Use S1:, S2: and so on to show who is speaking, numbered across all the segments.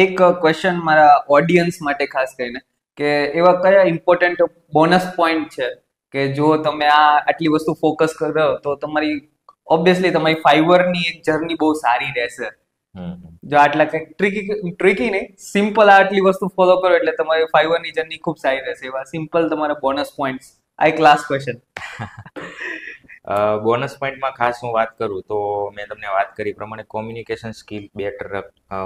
S1: એક ક્વેશ્ચન મારા ઓડિયન્સ માટે ખાસ કરીને કે એવા કયા ઇમ્પોર્ટન્ટ બોનસ પોઈન્ટ છે કે જો તમે આ આટલી વસ્તુ ફોકસ કરો તો તમારી ઓબ્વિયસલી તમારી ફાઈબરની એક જર્ની બહુ સારી રહેશે જો આટલા કંઈક ટ્રીકી ટ્રીકી નહીં સિમ્પલ આટલી વસ્તુ ફોલો કરો એટલે તમારી ફાઈબરની જર્ની ખૂબ સારી રહેશે એવા સિમ્પલ તમારા બોનસ પોઈન્ટ આ એક લાસ્ટ ક્વેશ્ચન બોનસ પોઈન્ટમાં ખાસ હું વાત કરું તો મેં તમને વાત કરી પ્રમાણે કોમ્યુનિકેશન સ્કિલ બેટર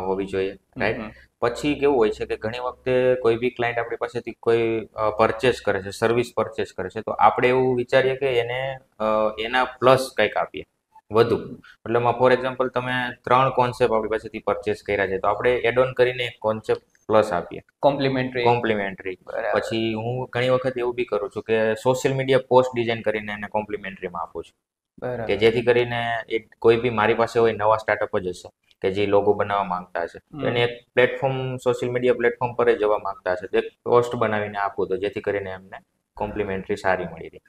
S1: હોવી જોઈએ રાઈટ પછી કેવું હોય છે કે ઘણી વખતે કોઈ બી ક્લાયન્ટ આપણી પાસેથી કોઈ પરચેસ કરે છે સર્વિસ પરચેસ કરે છે તો આપણે એવું વિચારીએ કે એને એના પ્લસ કંઈક આપીએ વધુ મતલબમાં ફોર એક્ઝામ્પલ તમે ત્રણ કોન્સેપ્ટ આપણી પાસેથી પરચેસ કર્યા છે તો આપણે એડ ઓન કરીને એક કોન્સેપ્ટ પ્લસ આપીએ કોમ્પ્લિમેન્ટરી કોમ્પ્લિમેન્ટરી પછી હું ઘણી વખત એવું બી કરું છું કે સોશિયલ મીડિયા પોસ્ટ ડિઝાઇન કરીને એને કોમ્પ્લિમેન્ટરીમાં આપું છું કે જેથી કરીને એ કોઈ બી મારી પાસે હોય નવા સ્ટાર્ટઅપ જ હશે કે જે લોગો બનાવવા માંગતા હશે એને એક પ્લેટફોર્મ સોશિયલ મીડિયા પ્લેટફોર્મ પર જવા માંગતા હશે તો એક પોસ્ટ બનાવીને આપું તો જેથી કરીને એમને કોમ્પ્લિમેન્ટરી સારી મળી રહી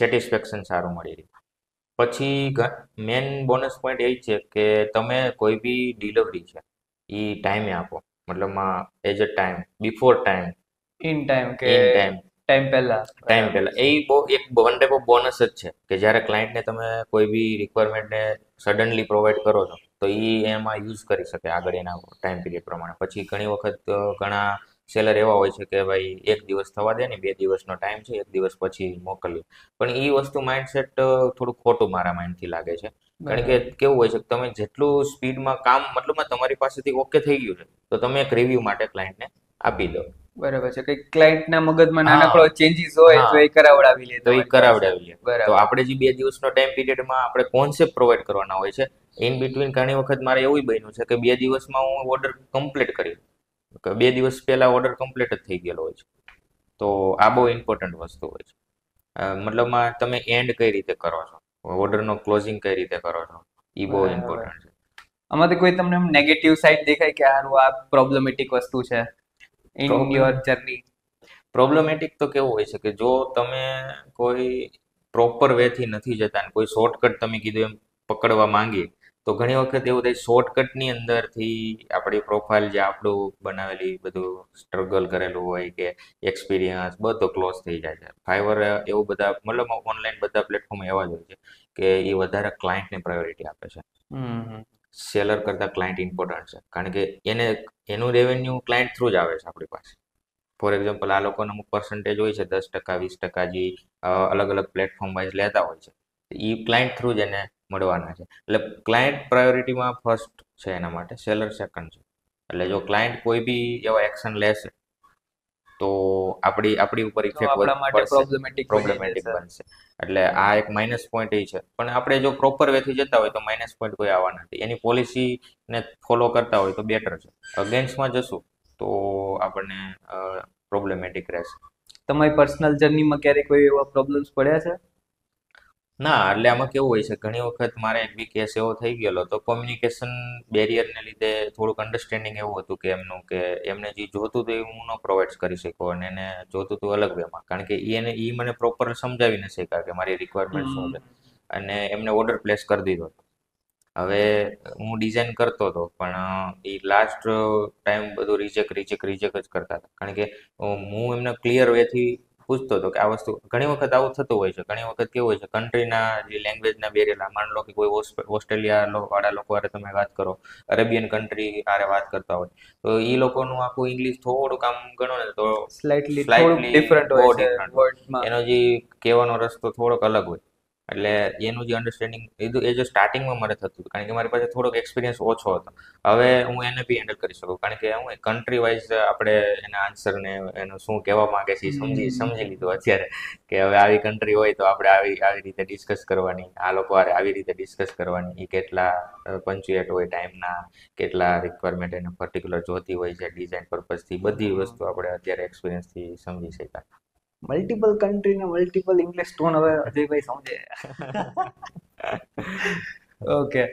S1: સેટિસ્ફેક્શન સારું મળી રહી પછી મેન બોનસ પોઈન્ટ એ છે કે તમે કોઈ બી ડિલિવરી છે એ ટાઈમે આપો મતલબમાં as a time before time in time કે ઇન ટાઈમ ટાઈમ પહેલા ટાઈમ પહેલા એ બહુ એક વન ટાઈપ ઓફ બોનસ જ છે કે જ્યારે ક્લાયન્ટને તમે કોઈ બી રિક્વાયરમેન્ટને સડનલી પ્રોવાઈડ કરો છો તો એ એમાં યુઝ કરી શકે આગળ એના ટાઈમ પીરિયડ પ્રમાણે પછી ઘણી વખત ઘણા સેલર એવા હોય છે કે ભાઈ એક દિવસ થવા દે ને બે દિવસનો ટાઈમ છે એક દિવસ પછી મોકલીએ પણ એ વસ્તુ માઇન્ડસેટ થોડું ખોટું મારા માઇન્ડથી લાગે છે કારણ કે કેવું હોય છે કે તમે જેટલું સ્પીડમાં કામ મતલબમાં તમારી પાસેથી ઓકે થઈ ગયું છે તો તમે એક રિવ્યુ માટે ક્લાયન્ટને આપી દો બરાબર છે કે ક્લાયન્ટના મગજમાં નાનકડો ચેન્જીસ હોય તો એ કરાવડાવી લે તો એ કરાવડાવી લે બરાબર તો આપણે જે બે દિવસનો ટાઈમ પીરિયડમાં આપણે કોન્સેપ્ટ પ્રોવાઈડ કરવાના હોય છે ઇન બિટવીન ઘણી વખત મારે એવું બન્યું છે કે બે દિવસમાં હું ઓર્ડર કમ્પ્લીટ કરી બે દિવસ પહેલા ઓર્ડર કમ્પ્લીટ જ થઈ ગયેલો હોય છે તો આ બહુ ઇમ્પોર્ટન્ટ વસ્તુ હોય છે મતલબમાં તમે એન્ડ કઈ રીતે કરો છો ઓર્ડરનો ક્લોઝિંગ કઈ રીતે કરો છો એ બહુ ઇમ્પોર્ટન્ટ છે આમાંથી કોઈ તમને નેગેટિવ સાઈડ દેખાય કે હારું આ પ્રોબ્લેમેટિક વસ્તુ છે ઇન યોર જર્ની પ્રોબ્લેમેટિક તો કેવું હોય છે કે જો તમે કોઈ પ્રોપર વેથી નથી જતા કોઈ શોર્ટકટ તમે કીધું એમ પકડવા માંગીએ તો ઘણી વખત એવું થાય શોર્ટકટની અંદરથી આપણી પ્રોફાઇલ જે આપણું બનાવેલી બધું સ્ટ્રગલ કરેલું હોય કે એક્સપિરિયન્સ બધું ક્લોઝ થઈ જાય છે ફાઈવર એવું બધા મતલબ ઓનલાઈન બધા પ્લેટફોર્મ એવા જ હોય છે કે એ વધારે ક્લાયન્ટને પ્રાયોરિટી આપે છે સેલર કરતા ક્લાયન્ટ ઇમ્પોર્ટન્ટ છે કારણ કે એને એનું રેવન્યુ ક્લાયન્ટ થ્રુ જ આવે છે આપણી પાસે ફોર એક્ઝામ્પલ આ લોકોનો અમુક પર્સન્ટેજ હોય છે દસ ટકા વીસ ટકા જે અલગ અલગ પ્લેટફોર્મ વાઇઝ લેતા હોય છે એ ક્લાયન્ટ થ્રુ જ એને મળવાના છે એટલે ક્લાયન્ટ પ્રાયોરિટીમાં ફર્સ્ટ છે એના માટે સેલર સેકન્ડ છે એટલે જો ક્લાયન્ટ કોઈ બી એવા એક્શન લેશે તો આપણી આપણી ઉપર ઇફેક્ટ પ્રોબ્લેમેટિક બનશે એટલે આ એક માઇનસ પોઈન્ટ એ છે પણ આપણે જો પ્રોપર વેથી જતા હોય તો માઇનસ પોઈન્ટ કોઈ આવવાના નથી એની પોલિસીને ફોલો કરતા હોય તો બેટર છે અગેન્સ્ટમાં જશું તો આપણને પ્રોબ્લેમેટિક રહેશે તમારી પર્સનલ જર્નીમાં ક્યારેક કોઈ એવા પ્રોબ્લેમ્સ પડ્યા છે ના એટલે આમાં કેવું હોય છે ઘણી વખત મારે એક બી કેસ એવો થઈ ગયેલો તો કોમ્યુનિકેશન બેરિયરને લીધે થોડુંક અન્ડરસ્ટેન્ડિંગ એવું હતું કે એમનું કે એમને જે જોતું હતું એ હું ન પ્રોવાઈડ કરી શકું અને એને જોતું હતું અલગ વેમાં કારણ કે એને એ મને પ્રોપર સમજાવી ન શક્યા કે મારી રિક્વાયરમેન્ટ શું છે અને એમને ઓર્ડર પ્લેસ કરી દીધો હવે હું ડિઝાઇન કરતો હતો પણ એ લાસ્ટ ટાઈમ બધું રિજેક રિજેક રિજેક જ કરતા હતા કારણ કે હું એમને ક્લિયર વેથી પૂછતો હતો કે આ વસ્તુ ઘણી વખત આવું થતું હોય છે ઘણી વખત કેવું હોય છે કન્ટ્રીના જે લેંગ્વેજના બેરેલા માન લો કે કોઈ ઓસ્ટ્રેલિયા વાળા લોકો હારે તમે વાત કરો અરેબિયન કન્ટ્રી હારે વાત કરતા હોય તો એ લોકોનું આખું ઇંગ્લિશ થોડુંક આમ ગણો ને તો સ્લાઇટલી ડિફરન્ટ હોય એનો જે કહેવાનો રસ્તો થોડોક અલગ હોય એટલે એનું જે અન્ડરસ્ટેન્ડિંગ એ જે સ્ટાર્ટિંગમાં મારે થતું હતું કારણ કે મારી પાસે થોડોક એક્સપિરિયન્સ ઓછો હતો હવે હું એને બી હેન્ડલ કરી શકું કારણ કે હું કન્ટ્રી વાઇઝ આપણે એના આન્સરને એનું શું કહેવા માંગે છે સમજી સમજી લીધું અત્યારે કે હવે આવી કન્ટ્રી હોય તો આપણે આવી આવી રીતે ડિસ્કસ કરવાની આ લોકો આવી રીતે ડિસ્કસ કરવાની એ કેટલા પંચ્યુએટ હોય ટાઈમના કેટલા રિક્વાયરમેન્ટ એને પર્ટિક્યુલર જોતી હોય છે ડિઝાઇન પર્પઝથી બધી વસ્તુ આપણે અત્યારે એક્સપિરિયન્સથી સમજી શકાય ಮಲ್ಟಿಪಲ್ ಕಂಟ್ರಿನ ಮಲ್ಟಿಪಲ್ ಇಂಗ್ಲಿಷ್ ಟೋನ್ ಅದ ಅಜಯ್ ಭಾಯ್ ಸಮಜೆ ಓಕೆ